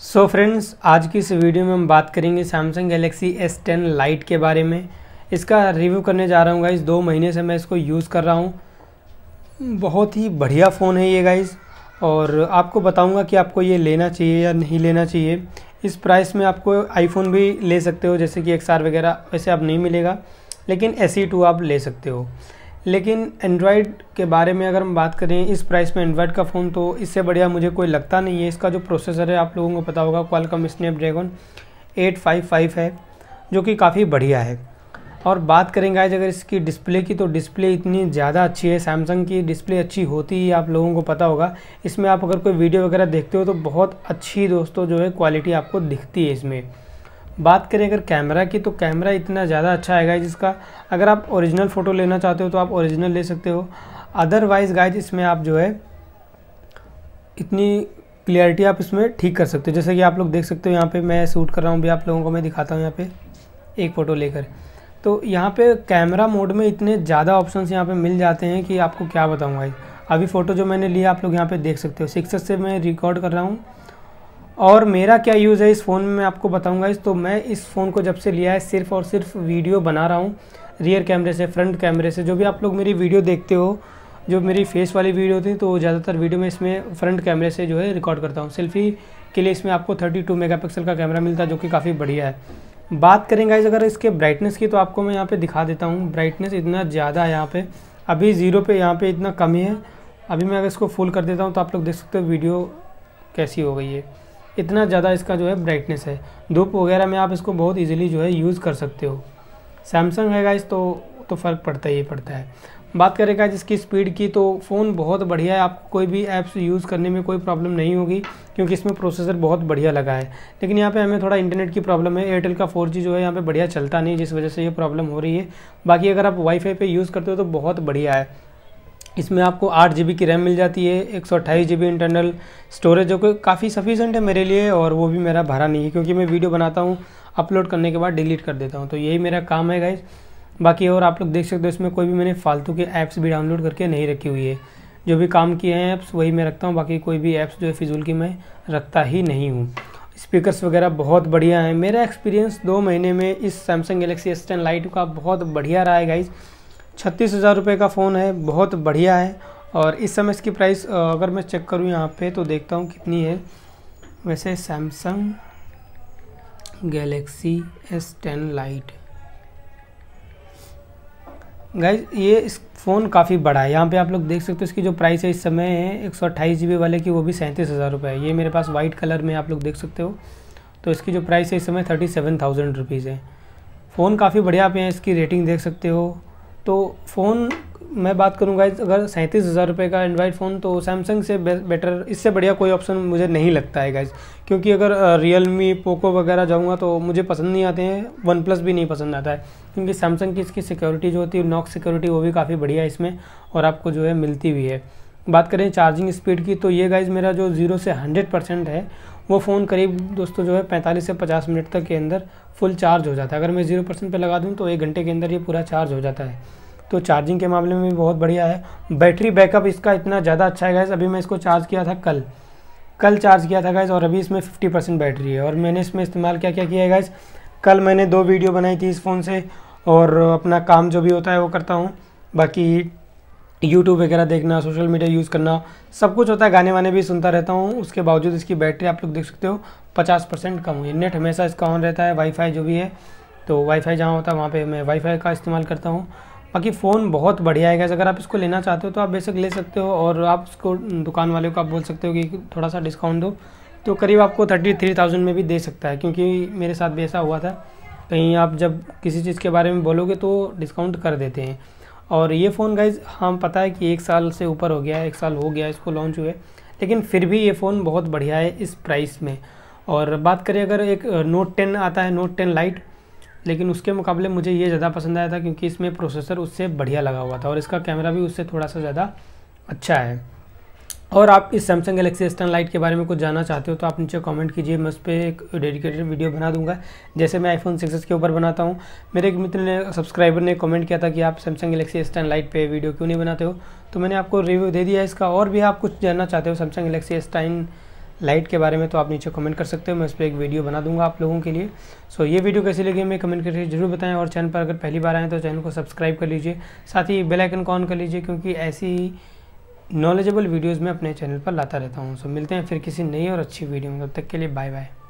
सो so friends आज की इस वीडियो में हम बात करेंगे Samsung Galaxy S ten Lite के बारे में इसका रिव्यू करने जा रहा हूँ गाइज़ दो महीने से मैं इसको यूज़ कर रहा हूँ बहुत ही बढ़िया फ़ोन है ये गाइज़ और आपको बताऊँगा कि आपको ये लेना चाहिए या नहीं लेना चाहिए इस प्राइस में आपको आईफोन भी ले सकते हो जैसे कि एक्स वगैरह वैसे आप नहीं मिलेगा लेकिन एस e आप ले सकते हो लेकिन एंड्रॉयड के बारे में अगर हम बात करें इस प्राइस में एंड्रॉयड का फ़ोन तो इससे बढ़िया मुझे कोई लगता नहीं है इसका जो प्रोसेसर है आप लोगों को पता होगा क्वालकम स्नैपड्रैगन 855 है जो कि काफ़ी बढ़िया है और बात करेंगे आज अगर इसकी डिस्प्ले की तो डिस्प्ले इतनी ज़्यादा अच्छी है सैमसंग की डिस्प्ले अच्छी होती ही आप लोगों को पता होगा इसमें आप अगर कोई वीडियो वगैरह देखते हो तो बहुत अच्छी दोस्तों जो है क्वालिटी आपको दिखती है इसमें बात करें अगर कैमरा की तो कैमरा इतना ज़्यादा अच्छा आएगा जिसका अगर आप ओरिजिनल फ़ोटो लेना चाहते हो तो आप ओरिजिनल ले सकते हो अदरवाइज गाइज इसमें आप जो है इतनी क्लियरिटी आप इसमें ठीक कर सकते हो जैसे कि आप लोग देख सकते हो यहाँ पे मैं शूट कर रहा हूँ भी आप लोगों को मैं दिखाता हूँ यहाँ पे एक फ़ोटो लेकर तो यहाँ पे कैमरा मोड में इतने ज़्यादा ऑप्शंस यहाँ पे मिल जाते हैं कि आपको क्या बताऊँगा अभी फ़ोटो जो मैंने लिया आप लोग यहाँ पे देख सकते हो सिक्स से मैं रिकॉर्ड कर रहा हूँ और मेरा क्या यूज़ है इस फ़ोन में मैं आपको बताऊंगा इस तो मैं इस फ़ोन को जब से लिया है सिर्फ और सिर्फ वीडियो बना रहा हूँ रियर कैमरे से फ्रंट कैमरे से जो भी आप लोग मेरी वीडियो देखते हो जो मेरी फेस वाली वीडियो थी तो ज़्यादातर वीडियो में इसमें फ्रंट कैमरे से जो है रिकॉर्ड करता हूँ सेल्फी के लिए इसमें आपको 32 मेगापिक्सल का कैमरा मिलता है जो कि काफ़ी बढ़िया है बात करेंगे इस अगर इसके ब्राइटनेस की तो आपको मैं यहाँ पर दिखा देता हूँ ब्राइटनेस इतना ज़्यादा है यहाँ पर अभी ज़ीरो पे यहाँ पर इतना कम ही है अभी मैं अगर इसको फुल कर देता हूँ तो आप लोग देख सकते हो वीडियो कैसी हो गई है इतना ज़्यादा इसका जो है ब्राइटनेस है धूप वगैरह में आप इसको बहुत इजीली जो है यूज़ कर सकते हो सैमसंग है गाइस तो तो फ़र्क पड़ता ही पड़ता है बात करें गाइस इसकी स्पीड की तो फ़ोन बहुत बढ़िया है आपको कोई भी ऐप्स यूज़ करने में कोई प्रॉब्लम नहीं होगी क्योंकि इसमें प्रोसेसर बहुत बढ़िया लगा है लेकिन यहाँ पे हमें थोड़ा इंटरनेट की प्रॉब्लम है एयरटेल का 4G जो है यहाँ पे बढ़िया चलता नहीं जिस वजह से ये प्रॉब्लम हो रही है बाकी अगर आप वाईफाई पे यूज़ करते हो तो बहुत बढ़िया है इसमें आपको आठ जी की रैम मिल जाती है एक सौ अट्ठाईस जी इंटरनल स्टोरेज जो कि काफ़ी सफिशेंट है मेरे लिए और वो भी मेरा भरा नहीं है क्योंकि मैं वीडियो बनाता हूँ अपलोड करने के बाद डिलीट कर देता हूँ तो यही मेरा काम है गाइज बाकी और आप लोग देख सकते हो इसमें कोई भी मैंने फालतू के ऐप्स भी डाउनलोड करके नहीं रखी हुई है जो भी काम किए हैं ऐप्स वही मैं रखता हूँ बाकी कोई भी ऐप्स जो है फिजूल की मैं रखता ही नहीं हूँ स्पीकर्स वगैरह बहुत बढ़िया हैं मेरा एक्सपीरियंस दो महीने में इस Samsung Galaxy S ten Lite का बहुत बढ़िया रहा है गाइज़ छत्तीस हज़ार रुपये का फ़ोन है बहुत बढ़िया है और इस समय इसकी प्राइस अगर मैं चेक करूँ यहाँ पे तो देखता हूँ कितनी है वैसे Samsung Galaxy S ten Lite guys ये इस फ़ोन काफ़ी बड़ा है यहाँ पे आप लोग देख सकते हो इसकी जो प्राइस है इस समय है एक सौ अट्ठाईस जी बी वाले की वो भी सैंतीस हज़ार रुपये है ये मेरे पास वाइट कलर में आप लोग देख सकते हो तो इसकी जो प्राइस है इस समय थर्टी सेवन थाउजेंड रुपीज़ है फ़ोन काफ़ी बढ़िया आप यहाँ इसकी रेटिंग देख सकते हो तो फ़ोन मैं बात करूँगा अगर सैंतीस हज़ार रुपये का एंड्रॉयड फ़ोन तो सैमसंग से बे, बेटर इससे बढ़िया कोई ऑप्शन मुझे नहीं लगता है गाइज क्योंकि अगर रियल मी पोको वगैरह जाऊँगा तो मुझे पसंद नहीं आते हैं वन प्लस भी नहीं पसंद आता है क्योंकि सैमसंग की इसकी सिक्योरिटी जो होती है नॉक सिक्योरिटी वो भी काफ़ी बढ़िया है इसमें और आपको जो है मिलती भी है बात करें चार्जिंग स्पीड की तो ये गाइज मेरा जो ज़ीरो से हंड्रेड परसेंट है वो फ़ोन करीब दोस्तों जो है पैंतालीस से पचास मिनट तक के अंदर फुल चार्ज हो जाता है अगर मैं ज़ीरो परसेंट पर लगा दूँ तो एक घंटे के अंदर ये पूरा चार्ज हो जाता है तो चार्जिंग के मामले में भी बहुत बढ़िया है बैटरी बैकअप इसका इतना ज़्यादा अच्छा है गैस अभी मैं इसको चार्ज किया था कल कल चार्ज किया था गैस और अभी इसमें फिफ्टी परसेंट बैटरी है और मैंने इसमें इस्तेमाल क्या क्या किया है गैस कल मैंने दो वीडियो बनाई थी इस फ़ोन से और अपना काम जो भी होता है वो करता हूँ बाकी यूट्यूब वगैरह देखना सोशल मीडिया यूज़ करना सब कुछ होता है गाने वाने भी सुनता रहता हूँ उसके बावजूद इसकी बैटरी आप लोग देख सकते हो पचास परसेंट कम हुई नेट हमेशा इसका ऑन रहता है वाईफाई जो भी है तो वाईफाई जहाँ होता है वहाँ पर मैं वाईफाई का इस्तेमाल करता हूँ बाकी फ़ोन बहुत बढ़िया है अगर आप इसको लेना चाहते हो तो आप बेशक ले सकते हो और आप उसको दुकान वाले को आप बोल सकते हो कि थोड़ा सा डिस्काउंट दो तो करीब आपको थर्टी थ्री थाउजेंड में भी दे सकता है क्योंकि मेरे साथ भी ऐसा हुआ था कहीं आप जब किसी चीज़ के बारे में बोलोगे तो डिस्काउंट कर देते हैं और ये फ़ोन गाइज हम पता है कि एक साल से ऊपर हो गया है एक साल हो गया इसको लॉन्च हुए लेकिन फिर भी ये फ़ोन बहुत बढ़िया है इस प्राइस में और बात करें अगर एक नोट टेन आता है नोट टेन लाइट लेकिन उसके मुकाबले मुझे ये ज़्यादा पसंद आया था क्योंकि इसमें प्रोसेसर उससे बढ़िया लगा हुआ था और इसका कैमरा भी उससे थोड़ा सा ज़्यादा अच्छा है और आप इस सैमसंग गलेक्सी एस लाइट के बारे में कुछ जानना चाहते हो तो आप नीचे कमेंट कीजिए मैं उस पर एक डेडिकेटेड वीडियो बना दूंगा जैसे मैं आईफोन सिक्स के ऊपर बनाता हूँ मेरे एक मित्र ने सब्सक्राइबर ने कमेंट किया था कि आप सैमसंग गलेक्सी एस लाइट पर वीडियो क्यों नहीं बनाते हो तो मैंने आपको रिव्यू दे दिया इसका और भी आप कुछ जानना चाहते हो सैमसंग गलेक्सी एस लाइट के बारे में तो आप नीचे कमेंट कर सकते हो मैं उस पर एक वीडियो बना दूंगा आप लोगों के लिए सो ये वीडियो कैसी लगी हमें कमेंट करके जरूर बताएं और चैनल पर अगर पहली बार आएँ तो चैनल को सब्सक्राइब कर लीजिए साथ ही बेलाइकन को ऑन कर लीजिए क्योंकि ऐसी नॉलेजेबल वीडियोज़ मैं अपने चैनल पर लाता रहता हूँ सो मिलते हैं फिर किसी नई और अच्छी वीडियो में तब तक के लिए बाय बाय